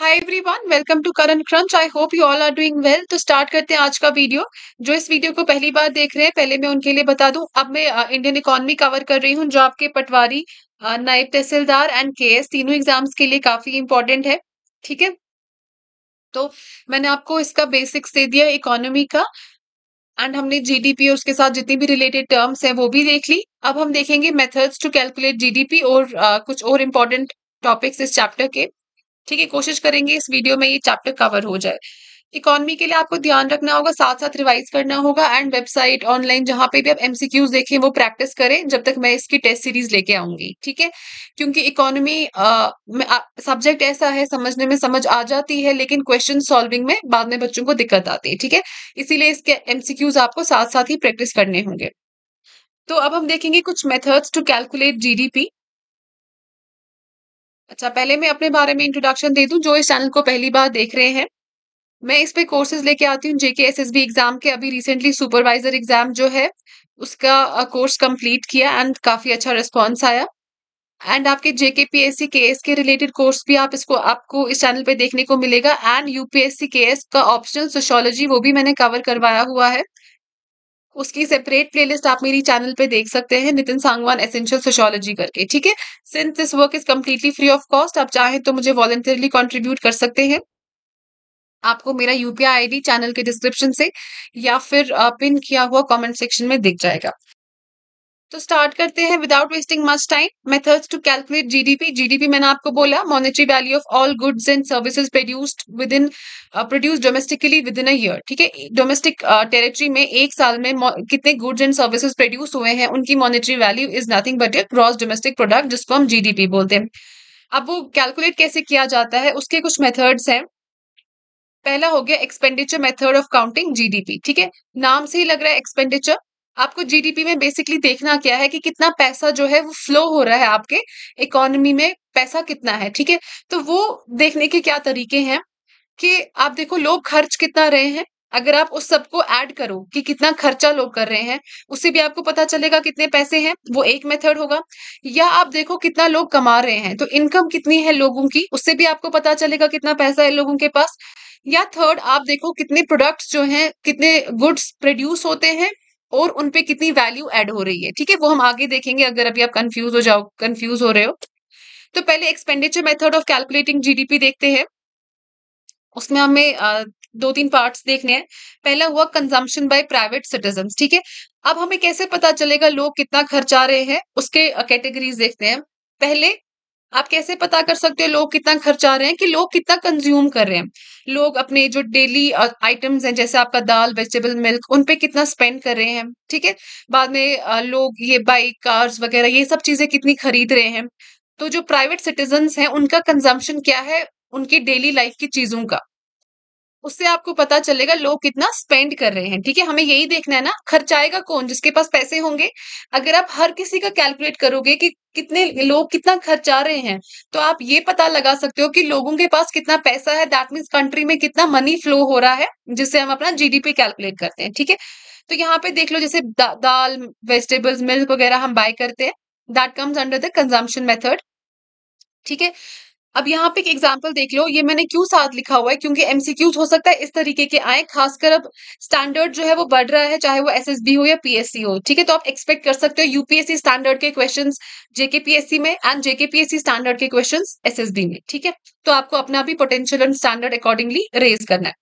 Hi everyone welcome to current crunch I hope you all are doing well तो start करते हैं आज का वीडियो जो इस वीडियो को पहली बार देख रहे हैं पहले मैं उनके लिए बता दूं अब मैं इंडियन इकोनॉमी कवर कर रही हूं जो आपके पटवारी नायब तहसीलदार एंड एस तीनों एग्जाम्स के लिए काफी इंपॉर्टेंट है ठीक है तो मैंने आपको इसका बेसिक्स दे दिया इकोनॉमी का एंड हमने जीडीपी और उसके साथ जितनी भी रिलेटेड टर्म्स हैं वो भी देख ली अब हम देखेंगे मेथड्स टू कैलकुलेट जीडीपी और आ, कुछ और इम्पोर्टेंट टॉपिक्स इस चैप्टर के ठीक है कोशिश करेंगे इस वीडियो में ये चैप्टर कवर हो जाए इकोनॉमी के लिए आपको ध्यान रखना होगा साथ साथ रिवाइज करना होगा एंड वेबसाइट ऑनलाइन जहां पे भी आप एमसीक्यूज देखें वो प्रैक्टिस करें जब तक मैं इसकी टेस्ट सीरीज लेके आऊंगी ठीक है क्योंकि इकोनॉमी सब्जेक्ट ऐसा है समझने में समझ आ जाती है लेकिन क्वेश्चन सॉल्विंग में बाद में बच्चों को दिक्कत आती है ठीक है इसीलिए इसके एमसीक्यूज आपको साथ साथ ही प्रैक्टिस करने होंगे तो अब हम देखेंगे कुछ मेथड्स टू कैलकुलेट जीडीपी अच्छा पहले मैं अपने बारे में इंट्रोडक्शन दे दूं जो इस चैनल को पहली बार देख रहे हैं मैं इस पे कोर्सेज लेके आती हूँ JK S S B exam के अभी रिसेंटली सुपरवाइजर एग्जाम जो है उसका कोर्स कंप्लीट किया एंड काफी अच्छा रिस्पॉन्स आया एंड आपके जेके पी एस सी के एस के रिलेटेड कोर्स भी आप इसको आपको इस चैनल पे देखने को मिलेगा एंड यूपीएससी के एस का ऑप्शनल सोशोलॉजी वो भी मैंने कवर करवाया हुआ है उसकी सेपरेट प्लेलिस्ट आप मेरी चैनल पे देख सकते हैं नितिन सांगवान एसेंशियल सोशोलॉजी करके ठीक है since this work is completely free of cost आप चाहें तो मुझे वॉलेंटियरली कॉन्ट्रीब्यूट कर सकते हैं आपको मेरा यूपीआई आईडी चैनल के डिस्क्रिप्शन से या फिर पिन किया हुआ कमेंट सेक्शन में दिख जाएगा तो स्टार्ट करते हैं without wasting much time methods to calculate GDP GDP मैंने आपको बोला monetary value of all goods and services produced within produce domestically within a year ठीक है डोमेस्टिक टेरिटरी uh, में एक साल में कितने गुड्स एंड सर्विसेज प्रोड्यूस हुए हैं उनकी monetary value is nothing but a gross domestic product जिसको हम जीडीपी बोलते हैं अब वो कैलकुलेट कैसे किया जाता है उसके कुछ मेथड्स हैं पहला हो गया expenditure method of counting GDP ठीक है नाम से ही लग रहा है एक्सपेंडिचर आपको जीडीपी में बेसिकली देखना क्या है कि कितना पैसा जो है वो फ्लो हो रहा है आपके इकोनॉमी में पैसा कितना है ठीक है तो वो देखने के क्या तरीके हैं कि आप देखो लोग खर्च कितना रहे हैं अगर आप उस सबको ऐड करो कि कितना खर्चा लोग कर रहे हैं उससे भी आपको पता चलेगा कितने पैसे हैं वो एक मेथड होगा या आप देखो कितना लोग कमा रहे हैं तो इनकम कितनी है लोगों की उससे भी आपको पता चलेगा कितना पैसा है लोगों के पास या थर्ड आप देखो कितने प्रोडक्ट्स जो हैं कितने गुड्स प्रोड्यूस होते हैं और उनपे कितनी वैल्यू एड हो रही है ठीक है वो हम आगे देखेंगे अगर अभी आप कंफ्यूज हो जाओ कंफ्यूज हो रहे हो तो पहले expenditure method of calculating GDP देखते हैं उसमें हमें दो तीन पार्ट्स देखने हैं पहला हुआ कंजम्पशन बाय प्राइवेट सिटीजन ठीक है अब हमें कैसे पता चलेगा लोग कितना खर्चा रहे हैं उसके कैटेगरीज देखते हैं पहले आप कैसे पता कर सकते हो लोग कितना खर्चा रहे हैं कि लोग कितना कंज्यूम कर रहे हैं लोग अपने जो डेली आइटम्स हैं जैसे आपका दाल वेजिटेबल मिल्क उन पे कितना स्पेंड कर रहे हैं ठीक है बाद में लोग ये बाइक कार्स वगैरह ये सब चीजें कितनी खरीद रहे हैं तो जो प्राइवेट सिटीजन हैं उनका कंजम्पशन क्या है उनकी डेली लाइफ की चीजों का उससे आपको पता चलेगा लोग कितना स्पेंड कर रहे हैं ठीक है हमें यही देखना है ना खर्चाएगा कौन जिसके पास पैसे होंगे अगर आप हर किसी का कैलकुलेट करोगे कि कितने लोग कितना खर्चा रहे हैं तो आप ये पता लगा सकते हो कि लोगों के पास कितना पैसा है दैट मीन्स कंट्री में कितना मनी फ्लो हो रहा है जिससे हम अपना जीडीपी कैलकुलेट करते हैं ठीक है तो यहाँ पे देख लो जैसे दा, दाल वेजिटेबल्स मिल्क वगैरह हम बाय करते हैं that comes under the consumption method ठीक है अब यहाँ पे एक एग्जांपल देख लो ये मैंने क्यों साथ लिखा हुआ है क्योंकि एमसीक्यूज हो सकता है इस तरीके के आए खासकर अब स्टैंडर्ड जो है वो बढ़ रहा है चाहे वो एसएसबी हो या पीएससी हो ठीक है तो आप एक्सपेक्ट कर सकते हो यूपीएससी स्टैंडर्ड के क्वेश्चन जेके पीएससी में एंड जेके पीएससी स्टैंडर्ड के क्वेश्चन एस में ठीक है तो आपको अपना भी potential and standard accordingly raise करना है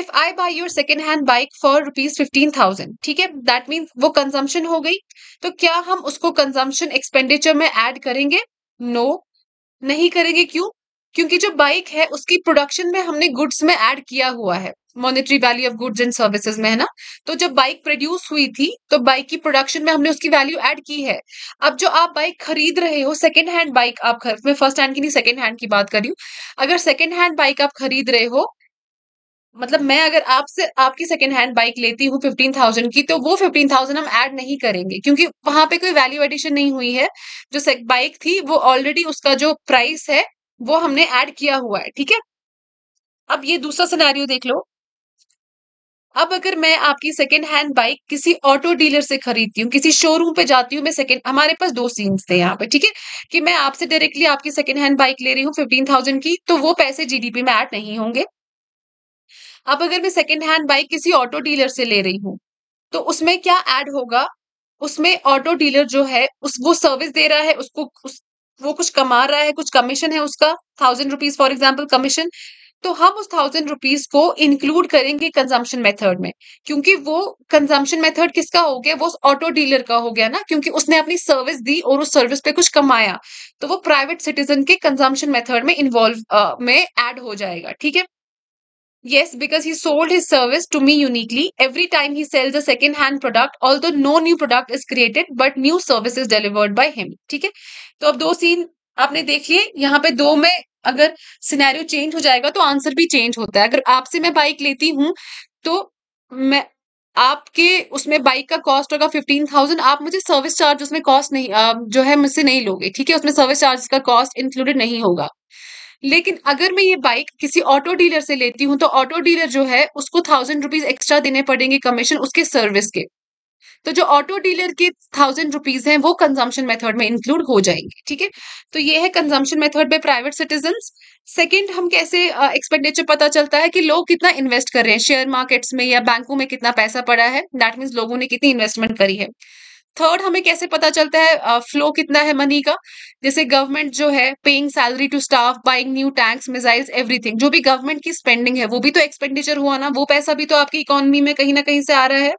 if I buy your second hand bike for rupees fifteen thousand ठीक है दैट मीन्स वो कंजम्पन हो गई तो क्या हम उसको कंजम्पन एक्सपेंडिचर में एड करेंगे नो no, नहीं करेंगे क्यों क्योंकि जो बाइक है उसकी प्रोडक्शन में हमने गुड्स में ऐड किया हुआ है monetary value of goods and services में है ना तो जब बाइक प्रोड्यूस हुई थी तो बाइक की प्रोडक्शन में हमने उसकी वैल्यू ऐड की है अब जो आप बाइक खरीद रहे हो सेकेंड हैंड बाइक आप खरीद मैं फर्स्ट हैंड की नहीं सेकेंड हैंड की बात कर रही हूँ अगर सेकेंड हैंड बाइक आप खरीद रहे हो मतलब मैं अगर आपसे आपकी सेकेंड हैंड बाइक लेती हूँ फिफ्टीन थाउजेंड की तो वो फिफ्टीन थाउजेंड हम ऐड नहीं करेंगे क्योंकि वहां पे कोई वैल्यू एडिशन नहीं हुई है जो बाइक थी वो ऑलरेडी उसका जो प्राइस है वो हमने ऐड किया हुआ है ठीक है अब ये दूसरा सिनारियो देख लो अब अगर मैं आपकी सेकेंड हैंड बाइक किसी ऑटो डीलर से खरीदती हूँ किसी शोरूम पे जाती हूँ मैं सेकेंड हमारे पास दो सीन्स थे यहाँ पे ठीक है कि मैं आपसे डायरेक्टली आपकी सेकेंड हैंड बाइक ले रही हूँ फिफ्टीन थाउजेंड की तो वो पैसे जीडीपी में ऐड नहीं होंगे अब अगर मैं सेकेंड हैंड बाइक किसी ऑटो डीलर से ले रही हूँ तो उसमें क्या ऐड होगा उसमें ऑटो डीलर जो है उस वो सर्विस दे रहा है उसको उस, वो कुछ कमा रहा है कुछ कमीशन है उसका thousand rupees for example commission तो हम उस थाउजेंड रुपीज को इंक्लूड करेंगे कंजम्पशन मेथड में क्योंकि वो कंजम्पशन मेथड किसका हो गया वो ऑटो डीलर का हो गया ना क्योंकि उसने अपनी सर्विस दी और उस सर्विस पे कुछ कमाया तो वो प्राइवेट सिटीजन के कंजम्पशन मेथड में इन्वॉल्व में एड हो जाएगा ठीक है Yes, because he sold his service to me uniquely. Every time he sells a second hand product, although no new product is created, but new service is delivered by him. ठीक है तो अब दो scene आपने देख लिए यहाँ पे दो में अगर सिनेरियो चेंज हो जाएगा तो आंसर भी चेंज होता है अगर आपसे मैं बाइक लेती हूँ तो मैं आपके उसमें बाइक का कॉस्ट होगा फिफ्टीन थाउजेंड आप मुझे सर्विस चार्ज उसमें कॉस्ट नहीं जो है मुझसे नहीं लोगे ठीक है उसमें सर्विस चार्ज का कॉस्ट इंक्लूडेड नहीं होगा लेकिन अगर मैं ये बाइक किसी ऑटो डीलर से लेती हूँ तो ऑटो डीलर जो है उसको थाउजेंड रुपीज एक्स्ट्रा देने पड़ेंगे कमीशन उसके सर्विस के तो जो ऑटो डीलर के थाउजेंड रुपीज हैं वो कंजम्पशन मेथड में इंक्लूड हो जाएंगे ठीक है तो ये है consumption method by private citizen second हम कैसे एक्सपेंडिचर uh, पता चलता है कि लोग कितना इन्वेस्ट कर रहे हैं शेयर मार्केट्स में या बैंकों में कितना पैसा पड़ा है दैट मीन्स लोगों ने कितनी इन्वेस्टमेंट करी है थर्ड हमें कैसे पता चलता है फ्लो uh, कितना है मनी का जैसे गवर्नमेंट जो है paying salary to staff buying new tanks missiles everything जो भी गवर्नमेंट की स्पेंडिंग है वो भी तो एक्सपेंडिचर हुआ ना वो पैसा भी तो आपकी इकोनॉमी में कहीं ना कहीं से आ रहा है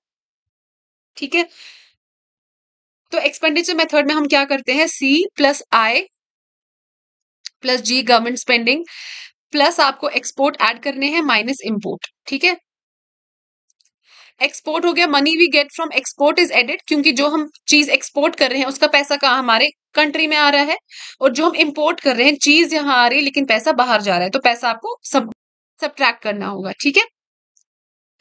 ठीक है तो एक्सपेंडिचर मेथड में हम क्या करते हैं C plus I plus G government spending plus आपको एक्सपोर्ट ऐड करने हैं माइनस इंपोर्ट ठीक है एक्सपोर्ट हो गया money we get from export is added क्योंकि जो हम चीज एक्सपोर्ट कर रहे हैं उसका पैसा कहाँ हमारे कंट्री में आ रहा है और जो हम इम्पोर्ट कर रहे हैं चीज यहाँ आ रही है लेकिन पैसा बाहर जा रहा है तो पैसा आपको सब सब्ट्रैक्ट करना होगा ठीक है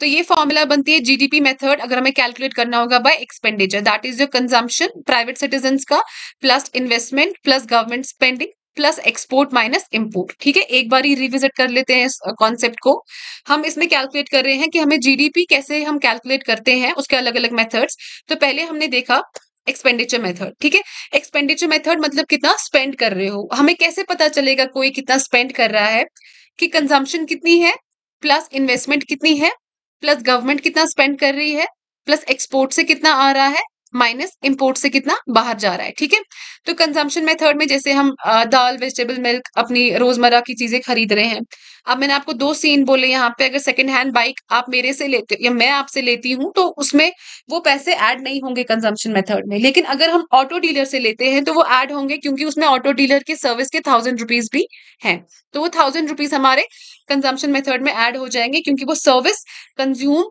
तो ये फॉर्मूला बनती है जीडीपी मेथड अगर हमें कैलकुलेट करना होगा by expenditure that is your consumption private citizen का plus investment plus government spending plus export minus import ठीक है एक बार ही रिविजिट कर लेते हैं इस कॉन्सेप्ट uh, को हम इसमें कैलकुलेट कर रहे हैं कि हमें जीडीपी कैसे हम कैलकुलेट करते हैं उसके अलग अलग मेथड्स तो पहले हमने देखा एक्सपेंडिचर मेथड ठीक है एक्सपेंडिचर मेथड मतलब कितना स्पेंड कर रहे हो हमें कैसे पता चलेगा कोई कितना स्पेंड कर रहा है कि कंजम्पशन कितनी है प्लस इन्वेस्टमेंट कितनी है प्लस गवर्नमेंट कितना स्पेंड कर रही है प्लस एक्सपोर्ट से कितना आ रहा है माइनस इम्पोर्ट से कितना बाहर जा रहा है ठीक है तो कंजम्पशन मेथड में जैसे हम दाल वेजिटेबल मिल्क अपनी रोजमर्रा की चीजें खरीद रहे हैं अब मैंने आपको दो सीन बोले यहाँ पे अगर सेकंड हैंड बाइक आप मेरे से लेते या मैं आपसे लेती हूँ तो उसमें वो पैसे ऐड नहीं होंगे कंजम्पशन मेथड में लेकिन अगर हम ऑटो डीलर से लेते हैं तो वो ऐड होंगे क्योंकि उसमें ऑटो डीलर की सर्विस के थाउजेंड रुपीज भी हैं तो वो थाउजेंड रुपीज हमारे कंजम्पशन मेथड में ऐड हो जाएंगे क्योंकि वो सर्विस कंज्यूम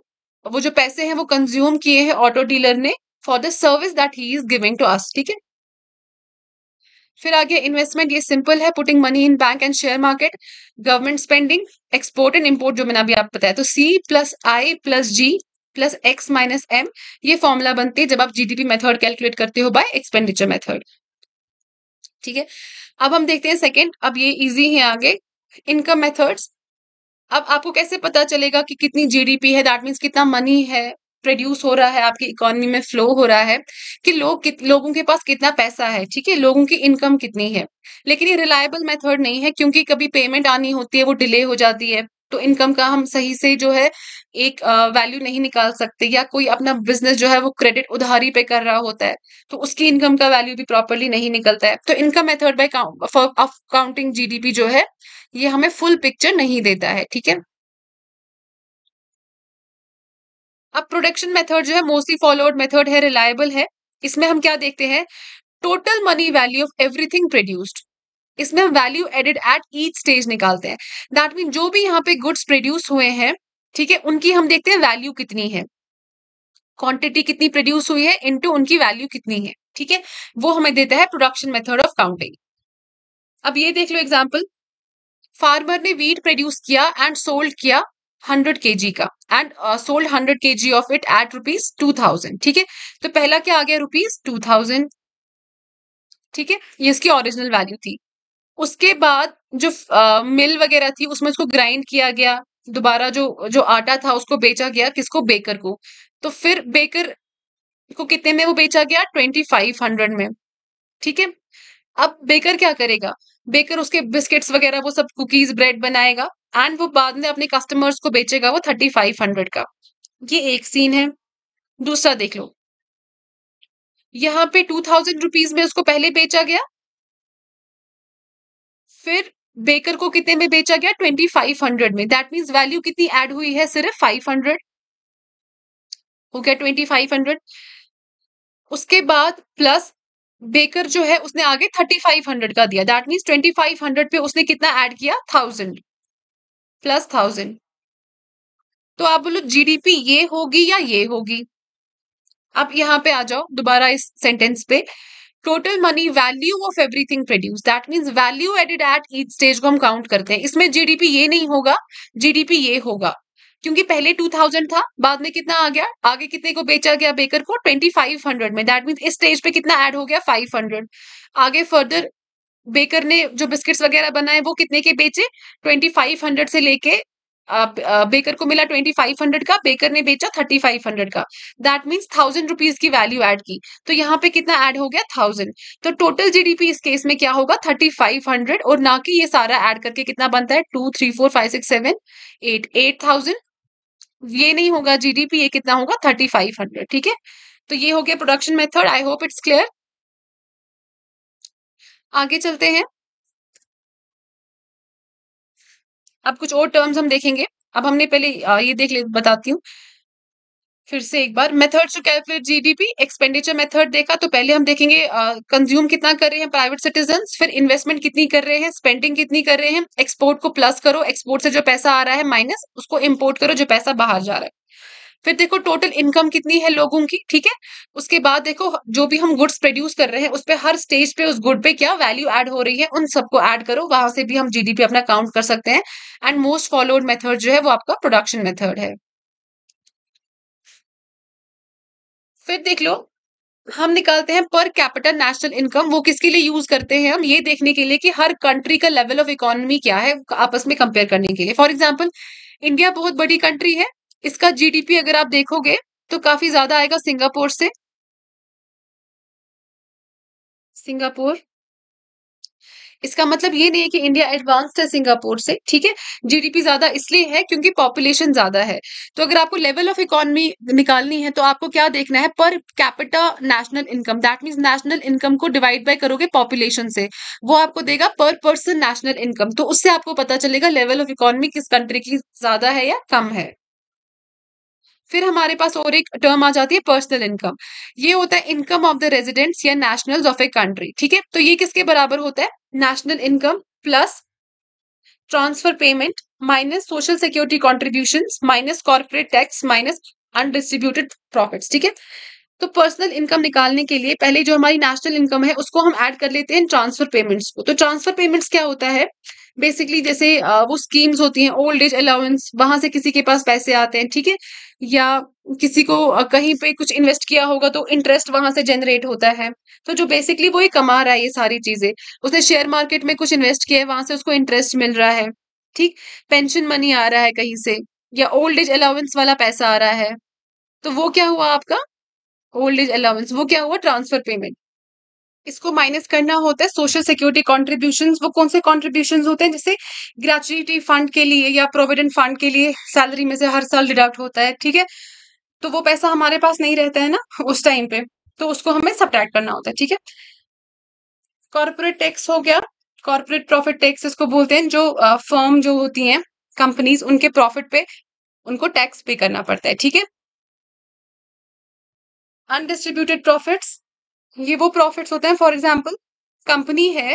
वो जो पैसे हैं वो कंज्यूम किए हैं ऑटो डीलर ने for the service that he is giving to us ठीक है फिर आगे इन्वेस्टमेंट ये सिंपल है putting money in bank and share market government spending export and import जो मैंने अभी आप बताया तो C plus I plus G plus X minus M ये फॉर्मूला बनती है जब आप जीडीपी मेथड कैलकुलेट करते हो बाय एक्सपेंडिचर मेथड ठीक है अब हम देखते हैं सेकेंड अब ये इजी है आगे इनकम मेथड्स अब आपको कैसे पता चलेगा कि कितनी जीडीपी है दैट मीन्स कितना मनी है प्रोड्यूस हो रहा है आपकी इकोनॉमी में फ्लो हो रहा है कि लोग कित, लोगों के पास कितना पैसा है ठीक है लोगों की इनकम कितनी है लेकिन ये रिलायबल मेथड नहीं है क्योंकि कभी पेमेंट आनी होती है वो डिले हो जाती है तो इनकम का हम सही से जो है एक वैल्यू नहीं निकाल सकते या कोई अपना बिजनेस जो है वो क्रेडिट उधारी पे कर रहा होता है तो उसकी इनकम का वैल्यू भी प्रॉपरली नहीं निकलता है तो income method by counting GDP जो है ये हमें फुल पिक्चर नहीं देता है ठीक है अब प्रोडक्शन मेथड जो है मोस्टली फॉलोअर्ड मेथड है रिलायबल है इसमें हम क्या देखते हैं total money value of everything produced इसमें हम value added at each stage निकालते हैं दैट मीन जो भी यहाँ पे गुड्स प्रोड्यूस हुए हैं ठीक है उनकी हम देखते हैं वैल्यू कितनी है क्वांटिटी कितनी प्रोड्यूस हुई है इनटू उनकी वैल्यू कितनी है ठीक है वो हमें देता है प्रोडक्शन मेथड ऑफ काउंटिंग अब ये देख लो एग्जाम्पल फार्मर ने वीट प्रोड्यूस किया एंड सोल्ड किया हंड्रेड के जी का and sold uh, hundred K G of it at rupees two thousand ठीक है तो पहला क्या आ गया रुपीज टू थाउजेंड ठीक है ये इसकी ओरिजिनल वैल्यू थी उसके बाद जो मिल uh, वगैरह थी उसमें उसको ग्राइंड किया गया दोबारा जो जो आटा था उसको बेचा गया किसको बेकर को तो फिर बेकर को कितने में वो बेचा गया ट्वेंटी फाइव हंड्रेड में ठीक है अब बेकर क्या करेगा बेकर उसके बिस्किट्स वगैरह वो सब कुकीज ब्रेड बनाएगा एंड वो बाद में अपने कस्टमर्स को बेचेगा वो थर्टी फाइव हंड्रेड का ये एक सीन है दूसरा देख लो यहाँ पे टू थाउजेंड रुपीज में उसको पहले बेचा गया फिर बेकर को कितने में बेचा गया ट्वेंटी फाइव हंड्रेड में दैट मीन्स वैल्यू कितनी एड हुई है सिर्फ फाइव हंड्रेड हो गया ट्वेंटी फाइव हंड्रेड उसके बाद प्लस बेकर जो है उसने आगे थर्टी फाइव हंड्रेड का दिया that means twenty five hundred पे उसने कितना ऐड किया थाउजेंड प्लस थाउजेंड तो आप बोलो जीडीपी ये होगी या ये होगी अब यहाँ पे आ जाओ दोबारा इस सेंटेंस पे total money value of everything produce that means value added at each stage को हम काउंट करते हैं इसमें जीडीपी ये नहीं होगा जीडीपी ये होगा क्योंकि पहले 2000 था बाद में कितना आ गया आगे कितने को बेचा गया बेकर को 2500 में दैट मीन इस स्टेज पे कितना ऐड हो गया 500 आगे फर्दर बेकर ने जो बिस्किट्स वगैरह बनाए वो कितने के बेचे 2500 से लेके बेकर को मिला 2500 का बेकर ने बेचा 3500 का दैट मीन्स थाउजेंड रुपीज की वैल्यू ऐड की तो यहाँ पे कितना ऐड हो गया थाउजेंड तो टोटल जीडीपी इस केस में क्या होगा 3500 और ना कि ये सारा ऐड करके कितना बनता है two three four five six seven eight eight thousand ये नहीं होगा जीडीपी ये कितना होगा थर्टी फाइव हंड्रेड ठीक है तो ये हो गया production method I hope it's clear आगे चलते हैं अब कुछ और टर्म्स हम देखेंगे अब हमने पहले ये देख ले बताती हूँ फिर से एक बार methods to calculate GDP expenditure method देखा तो पहले हम देखेंगे कंज्यूम uh, कितना कर रहे हैं प्राइवेट सिटीजन फिर इन्वेस्टमेंट कितनी कर रहे हैं स्पेंडिंग कितनी कर रहे हैं एक्सपोर्ट को प्लस करो एक्सपोर्ट से जो पैसा आ रहा है माइनस उसको इम्पोर्ट करो जो पैसा बाहर जा रहा है फिर देखो टोटल इनकम कितनी है लोगों की ठीक है उसके बाद देखो जो भी हम गुड्स प्रोड्यूस कर रहे हैं उस पर हर स्टेज पे उस गुड पे क्या वैल्यू ऐड हो रही है उन सबको ऐड करो वहां से भी हम जीडीपी अपना काउंट कर सकते हैं एंड मोस्ट फॉलोड मेथड जो है वो आपका प्रोडक्शन मेथड है फिर देख लो हम निकालते हैं पर कैपिटल नेशनल इनकम वो किसके लिए यूज करते हैं हम ये देखने के लिए कि हर कंट्री का लेवल ऑफ इकोनॉमी क्या है आपस में कंपेयर करने के लिए फॉर एग्जाम्पल इंडिया बहुत बड़ी कंट्री है इसका जीडीपी अगर आप देखोगे तो काफी ज्यादा आएगा सिंगापुर से सिंगापुर इसका मतलब ये नहीं है कि इंडिया एडवांस्ड है सिंगापुर से ठीक है जीडीपी ज्यादा इसलिए है क्योंकि पॉपुलेशन ज्यादा है तो अगर आपको लेवल ऑफ इकोनॉमी निकालनी है तो आपको क्या देखना है per capita national income that means national income को डिवाइड बाय करोगे पॉपुलेशन से वो आपको देगा पर पर्सन नेशनल इनकम तो उससे आपको पता चलेगा लेवल ऑफ इकोनॉमी किस कंट्री की ज्यादा है या कम है फिर हमारे पास और एक टर्म आ जाती है पर्सनल इनकम ये होता है इनकम ऑफ द रेजिडेंट्स या नेशनल्स ऑफ ए कंट्री ठीक है तो ये किसके बराबर होता है national income plus transfer payment minus social security contribution minus corporate tax minus undistributed profit ठीक है तो पर्सनल इनकम निकालने के लिए पहले जो हमारी नेशनल इनकम है उसको हम ऐड कर लेते हैं ट्रांसफर पेमेंट्स को तो ट्रांसफर पेमेंट्स क्या होता है बेसिकली जैसे वो स्कीम्स होती हैं ओल्ड एज अलाउंस वहां से किसी के पास पैसे आते हैं ठीक है या किसी को कहीं पे कुछ इन्वेस्ट किया होगा तो इंटरेस्ट वहां से जनरेट होता है तो जो बेसिकली वो ही कमा रहा है ये सारी चीजें उसने शेयर मार्केट में कुछ इन्वेस्ट किया है वहां से उसको इंटरेस्ट मिल रहा है ठीक पेंशन मनी आ रहा है कहीं से या ओल्ड एज अलाउंस वाला पैसा आ रहा है तो वो क्या हुआ आपका ओल्ड एज अलाउंस वो क्या हुआ ट्रांसफर पेमेंट इसको माइनस करना होता है सोशल सिक्योरिटी कॉन्ट्रीब्यूशन वो कौन से कॉन्ट्रीब्यूशन होते हैं जैसे ग्रेचुटी फंड के लिए या प्रोविडेंट फंड के लिए सैलरी में से हर साल डिडक्ट होता है ठीक है तो वो पैसा हमारे पास नहीं रहता है ना उस टाइम पे तो उसको हमें सब्ट्रैक्ट करना होता है ठीक है कॉर्पोरेट टैक्स हो गया कॉरपोरेट प्रॉफिट टैक्स इसको बोलते हैं जो फर्म जो होती हैं कंपनीज उनके प्रॉफिट पे उनको टैक्स पे करना पड़ता है ठीक है अनडिस्ट्रीब्यूटेड प्रॉफिट्स ये वो प्रॉफिट्स होते हैं फॉर एग्जाम्पल कंपनी है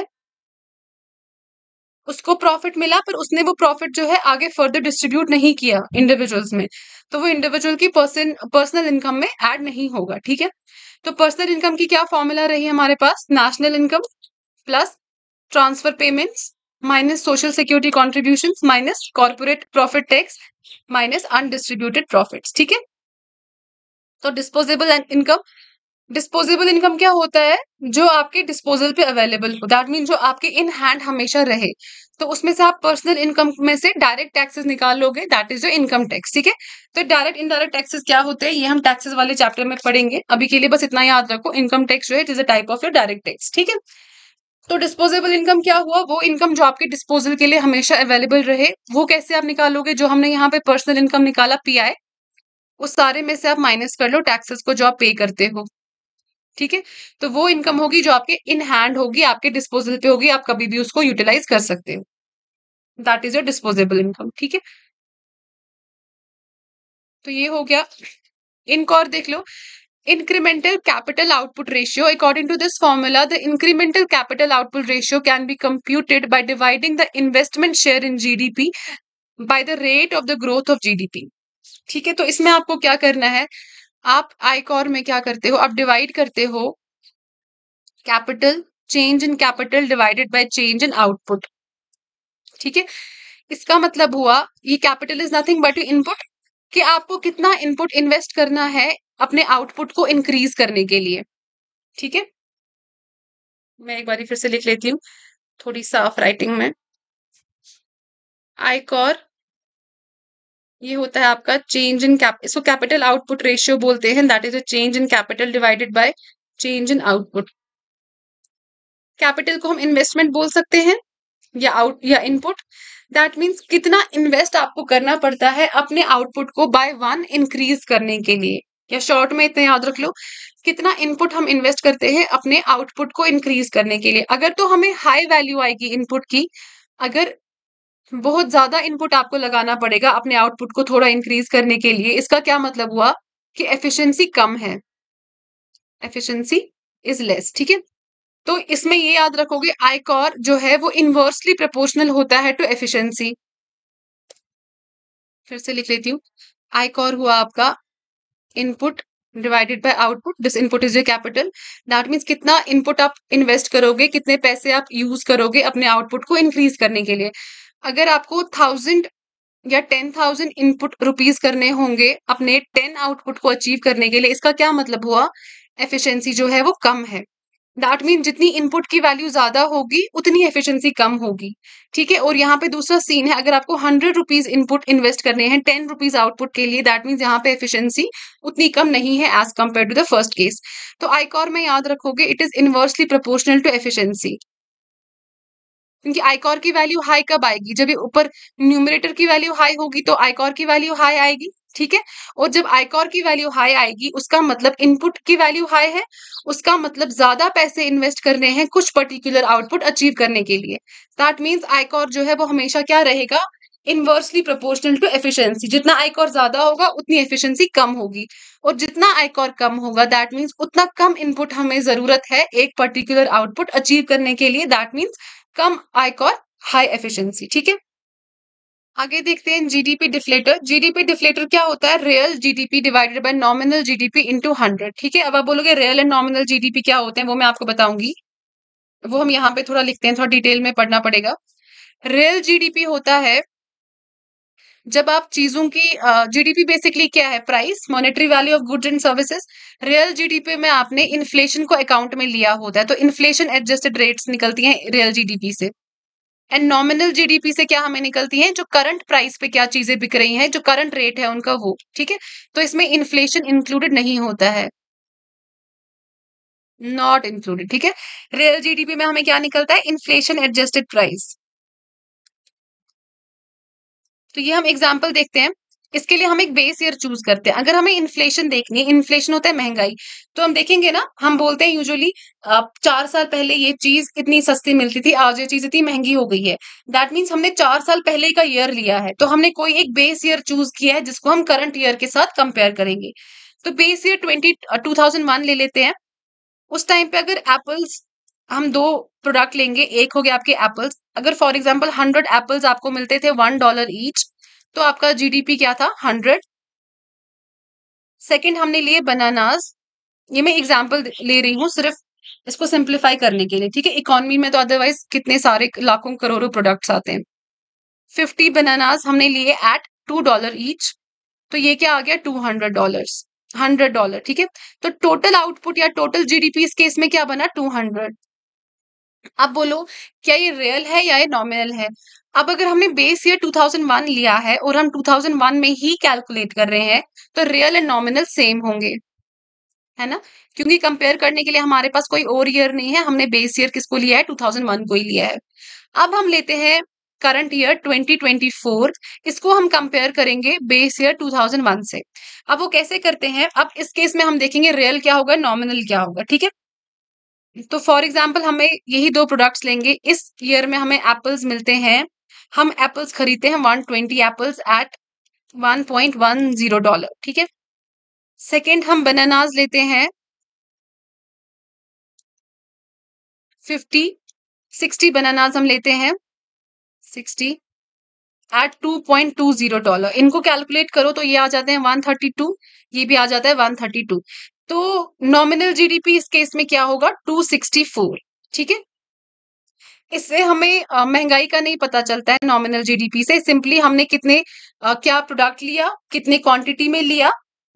उसको प्रॉफिट मिला पर उसने वो प्रॉफिट जो है आगे फर्दर डिस्ट्रीब्यूट नहीं किया इंडिविजुअल्स में तो वो इंडिविजुअल की पर्सन पर्सनल इनकम में ऐड नहीं होगा ठीक है तो पर्सनल इनकम की क्या फॉर्मूला रही हमारे पास national income plus transfer payments minus social security contribution minus corporate profit tax minus undistributed profit ठीक है तो डिस्पोजेबल इनकम डिस्पोजेबल इनकम क्या होता है जो आपके डिस्पोजल पे अवेलेबल हो दैट मीन जो आपके इन हैंड हमेशा रहे तो उसमें से आप पर्सनल इनकम में से डायरेक्ट टैक्सेस निकाल लोगे that is your income tax ठीक है तो डायरेक्ट इनडायरेक्ट टैक्सेस क्या होते हैं ये हम टैक्सेस वाले चैप्टर में पढ़ेंगे अभी के लिए बस इतना याद रखो इनकम टैक्स जो है it is a type of your direct tax ठीक है तो डिस्पोजेबल इनकम क्या हुआ वो इनकम जो आपके डिस्पोजल के लिए हमेशा अवेलेबल रहे वो कैसे आप निकालोगे जो हमने यहाँ पे पर्सनल इनकम निकाला पी आई उस सारे में से आप माइनस कर लो टैक्सेस को जो आप पे करते हो ठीक है तो वो इनकम होगी जो आपके इन हैंड होगी आपके डिस्पोजल पे होगी आप कभी भी उसको यूटिलाइज कर सकते हो that is your disposable income ठीक है तो ये हो गया इनको और देख लो incremental capital output ratio according to this formula the incremental capital output ratio can be computed by dividing the investment share in GDP by the rate of the growth of GDP ठीक है तो इसमें आपको क्या करना है आप आईकॉर में क्या करते हो आप डिवाइड करते हो capital change in capital divided by change in output ठीक है इसका मतलब हुआ ये capital is nothing but input कि आपको कितना इनपुट इन्वेस्ट करना है अपने आउटपुट को इंक्रीज करने के लिए ठीक है मैं एक बार फिर से लिख लेती हूँ थोड़ी साफ राइटिंग में आईकॉर ये होता है आपका चेंज इन कैप इसको कैपिटल आउटपुट रेशियो बोलते हैं that is a change in capital divided by change in output capital को हम इन्वेस्टमेंट बोल सकते हैं या आउट या इनपुट दैट मीन्स कितना इन्वेस्ट आपको करना पड़ता है अपने आउटपुट को बाय वन इंक्रीज करने के लिए या शॉर्ट में इतना याद रख लो कितना इनपुट हम इन्वेस्ट करते हैं अपने आउटपुट को इंक्रीज करने के लिए अगर तो हमें हाई वैल्यू आएगी इनपुट की अगर बहुत ज्यादा इनपुट आपको लगाना पड़ेगा अपने आउटपुट को थोड़ा इंक्रीज करने के लिए इसका क्या मतलब हुआ कि एफिशिएंसी कम है एफिशिएंसी इज लेस ठीक है तो इसमें ये याद रखोगे आईकॉर जो है वो इन्वर्सली प्रोपोर्शनल होता है टू तो एफिशिएंसी फिर से लिख लेती हूँ आईकॉर हुआ आपका input divided by output this input is your capital that means कितना इनपुट आप इन्वेस्ट करोगे कितने पैसे आप यूज करोगे अपने आउटपुट को इंक्रीज करने के लिए अगर आपको थाउजेंड या टेन थाउजेंड इनपुट रुपीज करने होंगे अपने टेन आउटपुट को अचीव करने के लिए इसका क्या मतलब हुआ एफिशिएंसी जो है वो कम है दैट मीन जितनी इनपुट की वैल्यू ज्यादा होगी उतनी एफिशिएंसी कम होगी ठीक है और यहाँ पे दूसरा सीन है अगर आपको हंड्रेड रुपीज इनपुट इन्वेस्ट करने हैं टेन रुपीज आउटपुट के लिए दैट मीन्स यहाँ पे एफिशिएंसी उतनी कम नहीं है as compare to the first case तो आईकॉर में याद रखोगे it is inversely proportional to efficiency क्योंकि आईकॉर की वैल्यू हाई कब आएगी जब ये ऊपर न्यूमिनेटर की वैल्यू हाई होगी तो आईकॉर की वैल्यू हाई आएगी ठीक है और जब आईकॉर की वैल्यू हाई आएगी उसका मतलब इनपुट की वैल्यू हाई है उसका मतलब ज्यादा पैसे इन्वेस्ट करने हैं कुछ पर्टिकुलर आउटपुट अचीव करने के लिए दैट मीन्स आईकॉर जो है वो हमेशा क्या रहेगा इनवर्सली प्रोपोर्शनल टू एफिशिएंसी जितना आईकॉर ज्यादा होगा उतनी एफिशिएंसी कम होगी और जितना आईकॉर कम होगा दैट मीन्स उतना कम इनपुट हमें जरूरत है एक पर्टिकुलर आउटपुट अचीव करने के लिए दैट मीन्स कम आयक और हाई एफिशिएंसी ठीक है आगे देखते हैं जीडीपी डिफ्लेटर जीडीपी डिफ्लेटर क्या होता है real GDP divided by nominal GDP into hundred ठीक है अब आप बोलोगे रियल एंड नॉमिनल जीडीपी क्या होते हैं वो मैं आपको बताऊंगी वो हम यहाँ पे थोड़ा लिखते हैं थोड़ा डिटेल में पढ़ना पड़ेगा रियल जीडीपी होता है जब आप चीजों की जीडीपी बेसिकली क्या है price monetary value of goods and services real GDP में आपने इन्फ्लेशन को अकाउंट में लिया होता है तो इन्फ्लेशन एडजस्टेड रेट्स निकलती हैं रियल जीडीपी से एंड नॉमिनल जीडीपी से क्या हमें निकलती हैं जो करंट प्राइस पे क्या चीजें बिक रही हैं जो करंट रेट है उनका वो ठीक है तो इसमें इन्फ्लेशन इंक्लूडेड नहीं होता है नॉट इंक्लूडेड ठीक है रियल जीडीपी में हमें क्या निकलता है इन्फ्लेशन एडजस्टेड प्राइस तो ये हम एग्जाम्पल देखते हैं इसके लिए हम एक बेस ईयर चूज करते हैं अगर हमें इन्फ्लेशन देखनी है इन्फ्लेशन होता है महंगाई तो हम देखेंगे ना हम बोलते हैं यूजुअली चार साल पहले ये चीज इतनी सस्ती मिलती थी आज ये चीज इतनी महंगी हो गई है दैट मीन्स हमने चार साल पहले का ईयर लिया है तो हमने कोई एक बेस ईयर चूज किया है जिसको हम करंट ईयर के साथ कंपेयर करेंगे तो base year twenty two thousand one ले लेते हैं उस टाइम पे अगर एप्पल्स हम दो प्रोडक्ट लेंगे एक हो गया आपके एप्पल्स अगर फॉर एग्जाम्पल हंड्रेड एप्पल्स आपको मिलते थे वन डॉलर ईच तो आपका जीडीपी क्या था हंड्रेड सेकेंड हमने लिए बनानाज ये मैं एग्जाम्पल ले रही हूँ सिर्फ इसको सिंप्लीफाई करने के लिए ठीक है इकोनॉमी में तो अदरवाइज कितने सारे लाखों करोड़ों प्रोडक्ट्स आते हैं फिफ्टी बनानाज हमने लिए एट टू डॉलर ईच तो ये क्या आ गया two hundred dollar hundred dollar ठीक है तो टोटल आउटपुट या टोटल जीडीपी इस केस में क्या बना टू हंड्रेड अब बोलो क्या ये रियल है या ये नॉमिनल है अब अगर हमने बेस ईयर 2001 लिया है और हम 2001 में ही कैलकुलेट कर रहे हैं तो रियल एंड नॉमिनल सेम होंगे है ना क्योंकि कंपेयर करने के लिए हमारे पास कोई और ईयर नहीं है हमने बेस ईयर किसको लिया है 2001 को ही लिया है अब हम लेते हैं करंट ईयर 2024 इसको हम कंपेयर करेंगे बेस ईयर 2001 से अब वो कैसे करते हैं अब इस केस में हम देखेंगे रियल क्या होगा नॉमिनल क्या होगा ठीक है तो फॉर एग्जाम्पल हमें यही दो प्रोडक्ट्स लेंगे इस ईयर में हमें एप्पल्स मिलते हैं हम एप्पल्स खरीदते हैं one twenty apples at one point one zero dollar ठीक है सेकेंड हम बनानाज लेते हैं फिफ्टी सिक्सटी बनानाज हम लेते हैं sixty at two point two zero dollar इनको कैलकुलेट करो तो ये आ जाते हैं वन थर्टी टू ये भी आ जाता है वन थर्टी टू तो नॉमिनल जीडीपी इस केस में क्या होगा 264 ठीक है इससे हमें महंगाई का नहीं पता चलता है नॉमिनल जीडीपी से सिंपली हमने कितने आ, क्या प्रोडक्ट लिया कितने क्वांटिटी में लिया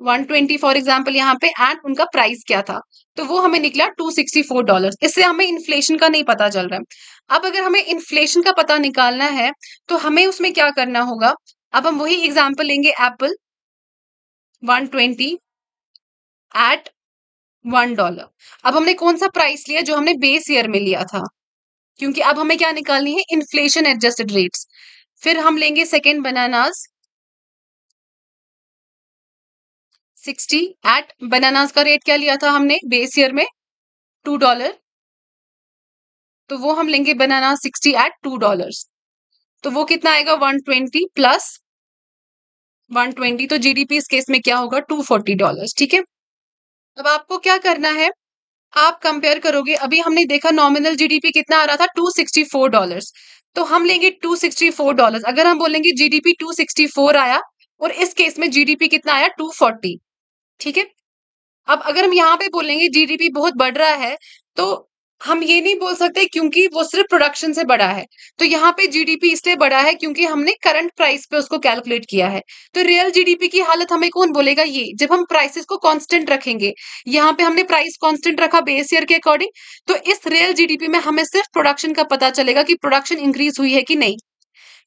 120 फॉर एग्जांपल यहाँ पे एंड उनका प्राइस क्या था तो वो हमें निकला 264 डॉलर्स इससे हमें इन्फ्लेशन का नहीं पता चल रहा है अब अगर हमें इन्फ्लेशन का पता निकालना है तो हमें उसमें क्या करना होगा अब हम वही एग्जाम्पल लेंगे एप्पल 120 एट वन डॉलर अब हमने कौन सा प्राइस लिया जो हमने बेस ईयर में लिया था क्योंकि अब हमें क्या निकालनी है इन्फ्लेशन एडजस्टेड रेट्स फिर हम लेंगे second bananas sixty at bananas का रेट क्या लिया था हमने बेस ईयर में टू डॉलर तो वो हम लेंगे banana sixty at two dollar तो वो कितना आएगा one twenty plus one twenty तो जीडीपी इस केस में क्या होगा टू फोर्टी डॉलर ठीक है अब आपको क्या करना है आप कंपेयर करोगे अभी हमने देखा नॉमिनल जीडीपी कितना आ रहा था 264 डॉलर्स तो हम लेंगे 264 डॉलर्स अगर हम बोलेंगे जीडीपी 264 आया और इस केस में जीडीपी कितना आया 240 ठीक है अब अगर हम यहाँ पे बोलेंगे जीडीपी बहुत बढ़ रहा है तो हम ये नहीं बोल सकते क्योंकि वो सिर्फ प्रोडक्शन से बढ़ा है तो यहाँ पे जीडीपी इसलिए बढ़ा है क्योंकि हमने करंट प्राइस पे उसको कैलकुलेट किया है तो रियल जीडीपी की हालत हमें कौन बोलेगा ये जब हम प्राइसेस को कांस्टेंट रखेंगे यहाँ पे हमने प्राइस कांस्टेंट रखा बेस ईयर के अकॉर्डिंग तो इस रियल जीडीपी में हमें सिर्फ प्रोडक्शन का पता चलेगा कि प्रोडक्शन इंक्रीज हुई है कि नहीं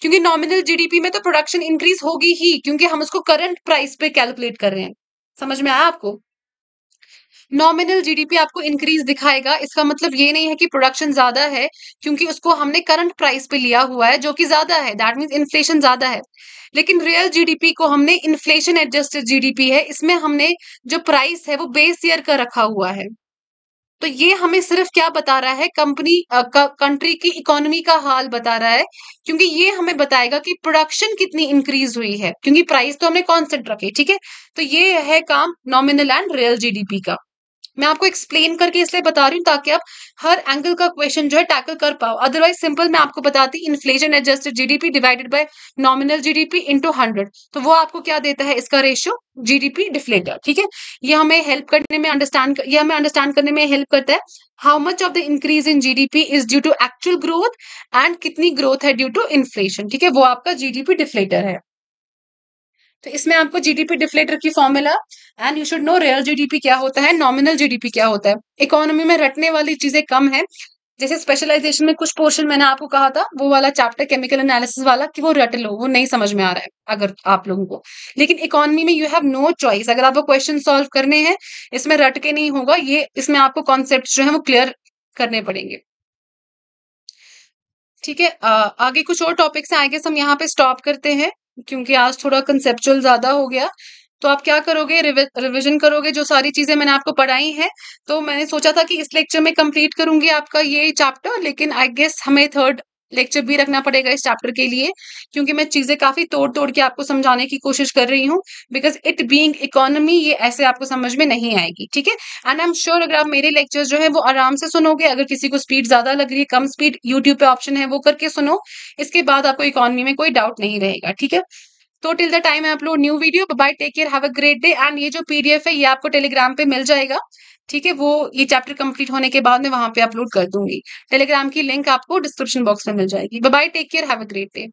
क्योंकि नॉमिनल जीडीपी में तो प्रोडक्शन इंक्रीज होगी ही क्योंकि हम उसको करंट प्राइस पे कैलकुलेट कर रहे हैं समझ में आया आपको नॉमिनल जीडीपी आपको इंक्रीज दिखाएगा इसका मतलब ये नहीं है कि प्रोडक्शन ज्यादा है क्योंकि उसको हमने करंट प्राइस पे लिया हुआ है जो कि ज्यादा है दैट मीन्स इन्फ्लेशन ज्यादा है लेकिन रियल जीडीपी को हमने इन्फ्लेशन एडजस्टेड जीडीपी है इसमें हमने जो प्राइस है वो बेस ईयर का रखा हुआ है तो ये हमें सिर्फ क्या बता रहा है कंपनी कंट्री की इकोनॉमी का हाल बता रहा है क्योंकि ये हमें बताएगा कि प्रोडक्शन कितनी इंक्रीज हुई है क्योंकि प्राइस तो हमने कॉन्सेंट रखे ठीक है तो ये है काम नॉमिनल एंड रियल जीडीपी का मैं आपको एक्सप्लेन करके इसलिए बता रही हूँ ताकि आप हर एंगल का क्वेश्चन जो है टैकल कर पाओ अदरवाइज सिंपल मैं आपको बताती inflation adjusted GDP divided by nominal GDP into hundred तो वो आपको क्या देता है इसका रेशियो जीडीपी डिफ्लेटर ठीक है ये हमें हेल्प करने में अंडरस्टैंड ये हमें अंडरस्टैंड करने में हेल्प करता है how much of the increase in GDP is due to actual growth and कितनी ग्रोथ है ड्यू टू इन्फ्लेशन ठीक है वो आपका जीडीपी डिफ्लेटर है तो इसमें आपको जीडीपी डिफ्लेटर की formula and you should know real GDP क्या होता है नॉमिनल जीडीपी क्या होता है इकोनॉमी में रटने वाली चीजें कम है जैसे स्पेशलाइजेशन में कुछ पोर्शन मैंने आपको कहा था वो वाला चैप्टर केमिकल एनालिसिस वाला कि वो रट लो वो नहीं समझ में आ रहा है अगर आप लोगों को लेकिन इकोनॉमी में यू हैव नो चॉइस अगर आपको क्वेश्चन सॉल्व करने हैं इसमें रट के नहीं होगा ये इसमें आपको कॉन्सेप्ट जो है वो क्लियर करने पड़ेंगे ठीक है आगे कुछ और टॉपिक्स आएंगे हम यहाँ पे स्टॉप करते हैं क्योंकि आज थोड़ा कंसेप्चुअल ज्यादा हो गया तो आप क्या करोगे रिविजन करोगे जो सारी चीजें मैंने आपको पढ़ाई हैं तो मैंने सोचा था कि इस लेक्चर में कंप्लीट करूंगी आपका ये चैप्टर लेकिन आई गेस हमें थर्ड लेक्चर भी रखना पड़ेगा इस चैप्टर के लिए क्योंकि मैं चीजें काफी तोड़ तोड़ के आपको समझाने की कोशिश कर रही हूँ बिकॉज इट बींग इकोनॉमी ये ऐसे आपको समझ में नहीं आएगी ठीक है एंड आई एम श्योर अगर आप मेरे लेक्चर जो है वो आराम से सुनोगे अगर किसी को स्पीड ज्यादा लग रही है कम स्पीड यूट्यूब पे ऑप्शन है वो करके सुनो इसके बाद आपको इकोनॉमी में कोई डाउट नहीं रहेगा ठीक है तो till the time I upload new video bye take care have a great day and ये जो पीडीएफ है ये आपको टेलीग्राम पे मिल जाएगा ठीक है वो ये चैप्टर कंप्लीट होने के बाद मैं वहां पे अपलोड कर दूंगी टेलीग्राम की लिंक आपको डिस्क्रिप्शन बॉक्स में मिल जाएगी bye take care have a great day